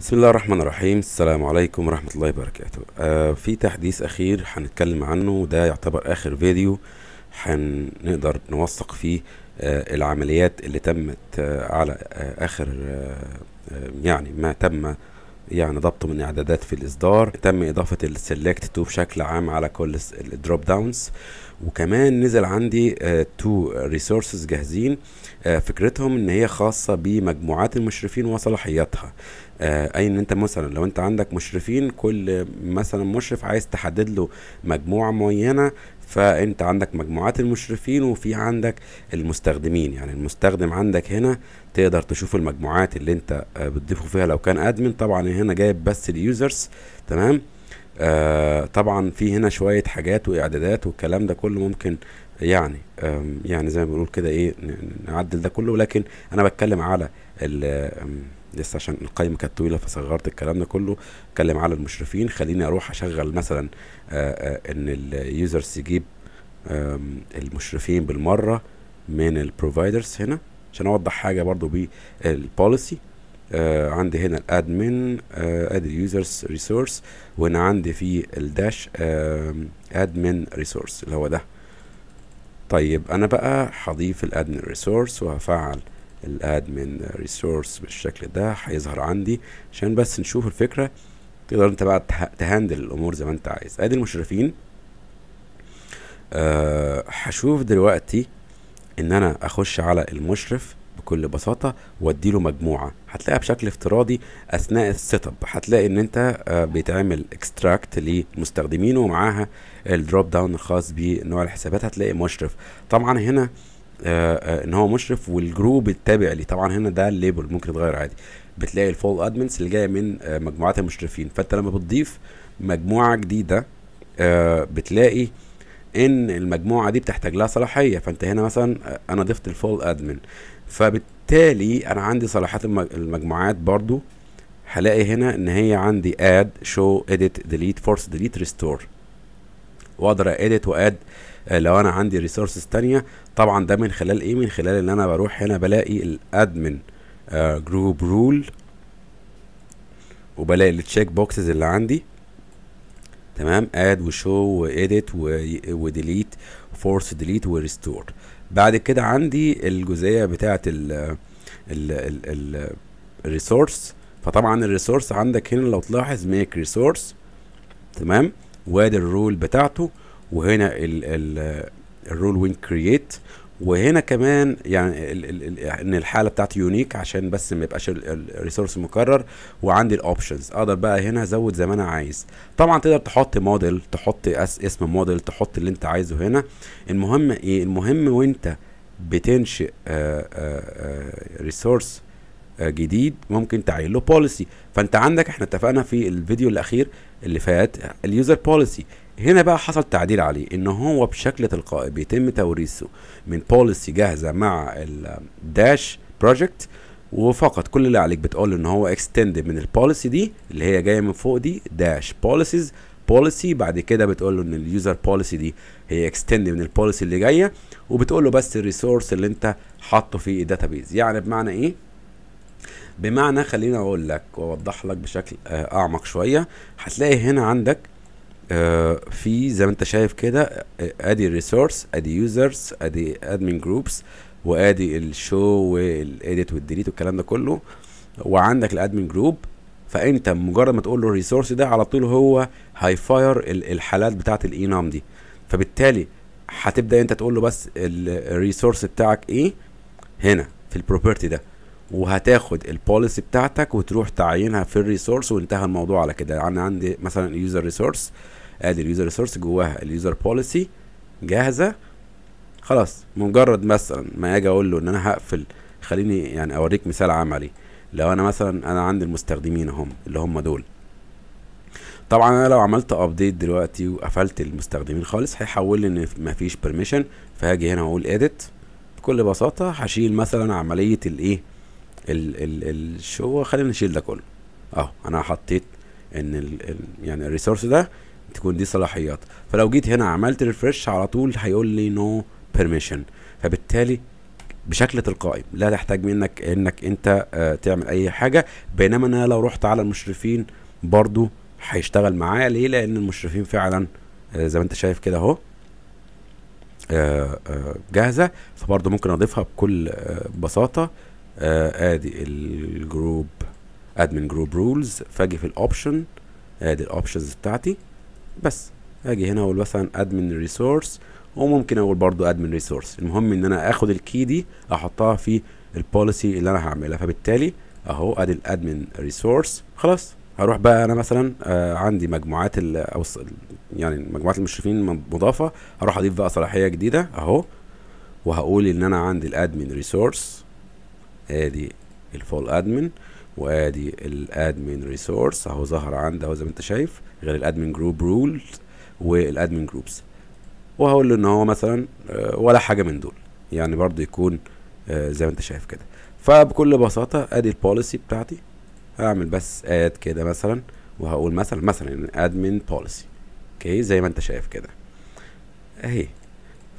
بسم الله الرحمن الرحيم السلام عليكم ورحمة الله وبركاته آه في تحديث أخير هنتكلم عنه وده يعتبر آخر فيديو هنقدر نوثق فيه آه العمليات اللي تمت آه على آه آخر آه, آه، يعني ما تم يعني ضبطه من اعدادات في الاصدار تم اضافه السيلكت تو بشكل عام على كل الدروب داونز وكمان نزل عندي تو آه, ريسورسز جاهزين آه, فكرتهم ان هي خاصه بمجموعات المشرفين وصلاحياتها آه, اي ان انت مثلا لو انت عندك مشرفين كل مثلا مشرف عايز تحدد له مجموعه معينه فانت عندك مجموعات المشرفين وفي عندك المستخدمين يعني المستخدم عندك هنا تقدر تشوف المجموعات اللي انت آه، بتضيفه فيها لو كان ادمن طبعا هنا جايب بس اليوزرز تمام آه طبعا في هنا شويه حاجات واعدادات والكلام ده كله ممكن يعني يعني زي ما بنقول كده ايه نعدل ده كله ولكن انا بتكلم على لسه عشان القايمه كانت طويله فصغرت الكلام ده كله اتكلم على المشرفين خليني اروح اشغل مثلا آه، آه، ان اليوزرز يجيب المشرفين بالمره من البروفايدرز هنا عشان اوضح حاجه برضو بالبوليسي آه، عندي هنا الادمن ادي اليوزرز ريسورس وهنا عندي في الداش ادمن ريسورس اللي هو ده طيب انا بقى هضيف الادمن ريسورس وهفعل الادمن ريسورس بالشكل ده هيظهر عندي عشان بس نشوف الفكره تقدر انت بقى تهندل الامور زي ما انت عايز ادي المشرفين أه هشوف دلوقتي ان انا اخش على المشرف بكل بساطه وادي له مجموعه هتلاقيها بشكل افتراضي اثناء السيت اب هتلاقي ان انت آه، بيتعمل اكستراكت للمستخدمين ومعاها الدروب داون الخاص بنوع الحسابات هتلاقي مشرف طبعا هنا آه، آه، ان هو مشرف والجروب التابع ليه طبعا هنا ده الليبل ممكن يتغير عادي بتلاقي الفول ادمنز اللي جايه من آه، مجموعات المشرفين فانت لما بتضيف مجموعه جديده بتلاقي ان المجموعه دي بتحتاج لها صلاحيه فانت هنا مثلا انا ضفت الفول ادمن فبالتالي انا عندي صلاحيات المجموعات برضو هلاقي هنا ان هي عندي اد شو اديت ديليت فورس ديليت ريستور واقدر اديت واد آه، لو انا عندي ريسورسز تانية طبعا ده من خلال ايه من خلال ان انا بروح هنا بلاقي الادمن جروب آه، رول وبلاقي التشيك بوكسز اللي عندي تمام اد وشو واديت وديليت فورس ديليت وريستور بعد كده عندي الجزئيه بتاعه ال ال الريسورس فطبعا الريسورس عندك هنا لو تلاحظ ميك ريسورس تمام وادي الرول بتاعته وهنا ال ال الرول وين كرييت وهنا كمان يعني ال ال ال ان الحاله بتاعتي يونيك عشان بس ما يبقاش الريسورس مكرر وعندي الاوبشنز اقدر بقى هنا ازود زي ما انا عايز طبعا تقدر تحط موديل تحط اسم موديل تحط اللي انت عايزه هنا المهم ايه المهم وانت بتنشئ ريسورس آه، آه، آه، جديد ممكن تعين له بوليسي فانت عندك احنا اتفقنا في الفيديو الاخير اللي فات اليوزر بوليسي هنا بقى حصل تعديل عليه ان هو بشكل تلقائي بيتم توريثه من بوليسي جاهزه مع الداش بروجكت وفقط كل اللي عليك بتقول ان هو اكستند من البوليسي دي اللي هي جايه من فوق دي داش بوليسيز بوليسي بعد كده بتقول له ان اليوزر بوليسي دي هي اكستند من البوليسي اللي جايه وبتقول له بس الريسورس اللي انت حاطه في الداتابيز يعني بمعنى ايه بمعنى خليني اقول لك واوضح لك بشكل آه، اعمق شويه هتلاقي هنا عندك آه، في زي ما انت شايف كده آه، ادي الريسورس ادي يوزرز ادي ادمن جروبس وادي الشو والاديت والديليت والكلام ده كله وعندك الادمن جروب فانت مجرد ما تقول له الريسورس ده على طول هو هيفاير الحالات بتاعه الاينام دي فبالتالي هتبدا انت تقول له بس الريسورس بتاعك ايه هنا في البروبرتي ده وهتاخد البوليسي بتاعتك وتروح تعينها في الريسورس وانتهى الموضوع على كده يعني عندي مثلا اليوزر ريسورس ادي اليوزر ريسورس جواها اليوزر بوليسي جاهزه خلاص مجرد مثلا ما اجي اقول له ان انا هقفل خليني يعني اوريك مثال عملي لو انا مثلا انا عندي المستخدمين اهم اللي هم دول طبعا انا لو عملت ابديت دلوقتي وقفلت المستخدمين خالص هيحول لي ان مفيش بيرميشن فهاجي هنا واقول اديت بكل بساطه هشيل مثلا عمليه الايه ال ال شو خلينا نشيل ده كله اهو انا حطيت ان ال ال يعني الريسورس ده تكون دي صلاحيات فلو جيت هنا عملت ريفرش على طول هيقول لي نو no بيرميشن فبالتالي بشكل تلقائي لا تحتاج منك انك انت آه تعمل اي حاجه بينما انا لو رحت على المشرفين برضو هيشتغل معايا ليه لان المشرفين فعلا آه زي ما انت شايف كده اهو آه, آه، جاهزه فبرضو ممكن اضيفها بكل آه، بساطه آه ادي الجروب ادمن جروب رولز فاجي في الاوبشن ادي الاوبشنز بتاعتي بس اجي هنا اقول مثلا ادمن ريسورس وممكن اقول برضو ادمن ريسورس المهم ان انا اخد الكي دي احطها في البوليسي اللي انا هعملها فبالتالي اهو ادي الادمن ريسورس خلاص هروح بقى انا مثلا آه عندي مجموعات ال او يعني مجموعات المشرفين مضافه هروح اضيف بقى صلاحيه جديده اهو وهقول ان انا عندي الادمن ريسورس ادي الفول ادمن وادي الادمن ريسورس اهو ظهر عندي اهو زي ما انت شايف غير الادمن جروب رولز والادمن جروبس وهقول له ان هو مثلا آه، ولا حاجه من دول يعني برضو يكون آه، زي ما انت شايف كده فبكل بساطه ادي البوليسي بتاعتي هعمل بس اد كده مثلا وهقول مثلا مثلا يعني ادمن بوليسي اوكي زي ما انت شايف كده اهي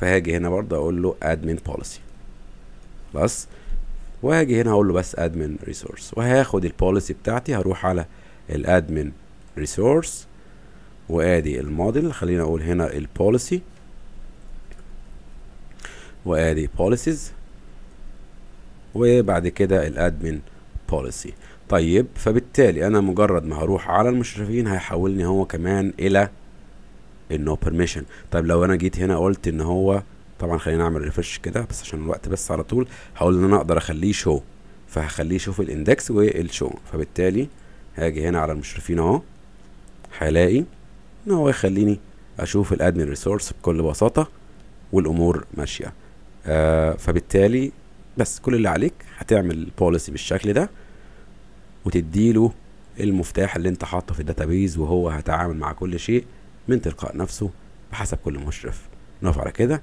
فهاجي هنا برضه اقول له ادمن بوليسي خلاص وهاجي هنا هقول له بس ادمن ريسورس وهاخد البوليسي بتاعتي هروح على الادمن ريسورس وادي الموديل خلينا اقول هنا البوليسي وادي بوليسيز وبعد كده الادمن بوليسي طيب فبالتالي انا مجرد ما هروح على المشرفين هيحولني هو كمان الى النو بيرميشن طيب لو انا جيت هنا قلت ان هو طبعا خلينا اعمل ريفرش كده بس عشان الوقت بس على طول هقول ان انا اقدر اخليه شو فهخليه يشوف الاندكس والشو فبالتالي هاجي هنا على المشرفين اهو هلاقي ان هو يخليني اشوف الادمن ريسورس بكل بساطه والامور ماشيه آه فبالتالي بس كل اللي عليك هتعمل بوليسي بالشكل ده وتديله المفتاح اللي انت حاطه في الداتابيز وهو هيتعامل مع كل شيء من تلقاء نفسه بحسب كل مشرف نقف على كده